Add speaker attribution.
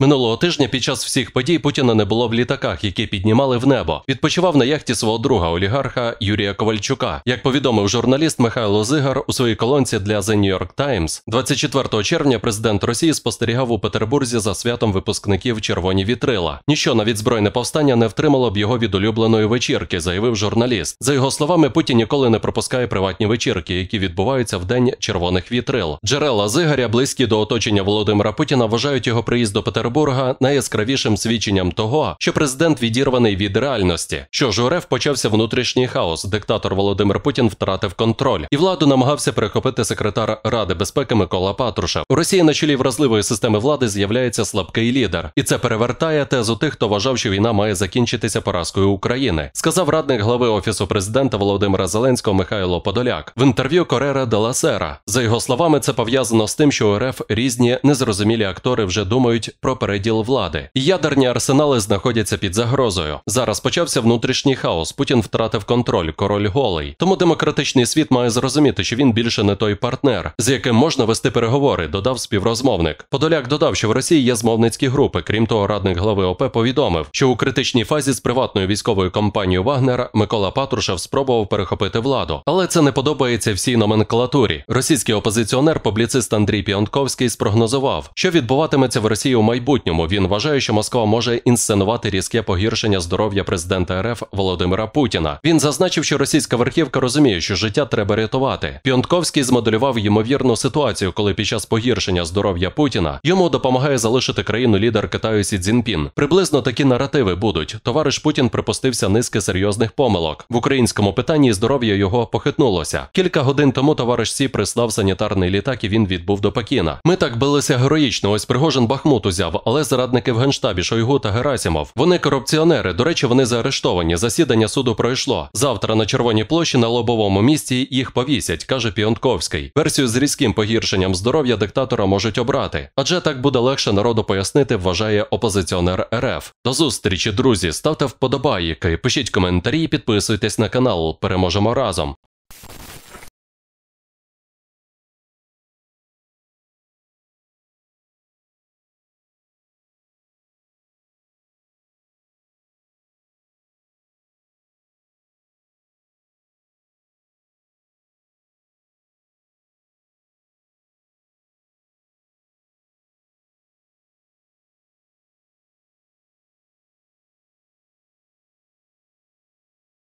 Speaker 1: Минулого тижня під час всіх подій Путіна не було в літаках, які піднімали в небо. Відпочивав на яхті свого друга олігарха Юрія Ковальчука. Як повідомив журналіст Михайло Зигар у своїй колонці для The New York Times, 24 червня президент Росії спостерігав у Петербурзі за святом випускників червоні вітрила. Ніщо навіть збройне повстання не втримало б його від улюбленої вечірки, заявив журналіст. За його словами, Путін ніколи не пропускає приватні вечірки, які відбуваються в день червоних вітрил. Джерела Зигаря близькі до оточення Володимира Путіна вважають його приїзд до Петербурга Петербурга найяскравішим свідченням того, що президент відірваний від реальності, що ж у РФ почався внутрішній хаос. Диктатор Володимир Путін втратив контроль і владу намагався перехопити секретар Ради безпеки Микола Патрушев. У Росії на чолі вразливої системи влади з'являється слабкий лідер, і це перевертає тезу тих, хто вважав, що війна має закінчитися поразкою України. Сказав радник глави офісу президента Володимира Зеленського Михайло Подоляк в інтерв'ю Корера Деласера. За його словами, це пов'язано з тим, що у РФ різні незрозумілі актори вже думають про переділ влади. Ядерні арсенали знаходяться під загрозою. Зараз почався внутрішній хаос. Путін втратив контроль, король голий. Тому демократичний світ має зрозуміти, що він більше не той партнер, з яким можна вести переговори. Додав співрозмовник. Подоляк додав, що в Росії є змовницькі групи. Крім того, радник голови ОП повідомив, що у критичній фазі з приватною військовою компанією Вагнера Микола Патрушев спробував перехопити владу, але це не подобається всій номенклатурі. Російський опозиціонер, публіцист Андрій Піонковський спрогнозував, що відбуватиметься в Росії у майбутньому майбутньому він вважає, що Москва може інсценувати різке погіршення здоров'я президента РФ Володимира Путіна. Він зазначив, що російська верхівка розуміє, що життя треба рятувати. Піонтковський змоделював ймовірну ситуацію, коли під час погіршення здоров'я Путіна йому допомагає залишити країну лідер Китаю Сі Цзіньпін. Приблизно такі наративи будуть. Товариш Путін припустився низки серйозних помилок в українському питанні. Здоров'я його похитнулося. Кілька годин тому товариш Сі прислав санітарний літак, і він відбув до Пекіна. Ми так билися героїчно. Ось Пригожин Бахмут узяв але зрадники в генштабі Шойгу та Герасімов. Вони корупціонери. До речі, вони заарештовані. Засідання суду пройшло. Завтра на Червоній площі на лобовому місці їх повісять, каже Піонтковський. Версію з різким погіршенням здоров'я диктатора можуть обрати, адже так буде легше народу пояснити, вважає опозиціонер РФ. До зустрічі, друзі. Ставте вподобайки, пишіть коментарі, підписуйтесь на канал. Переможемо разом.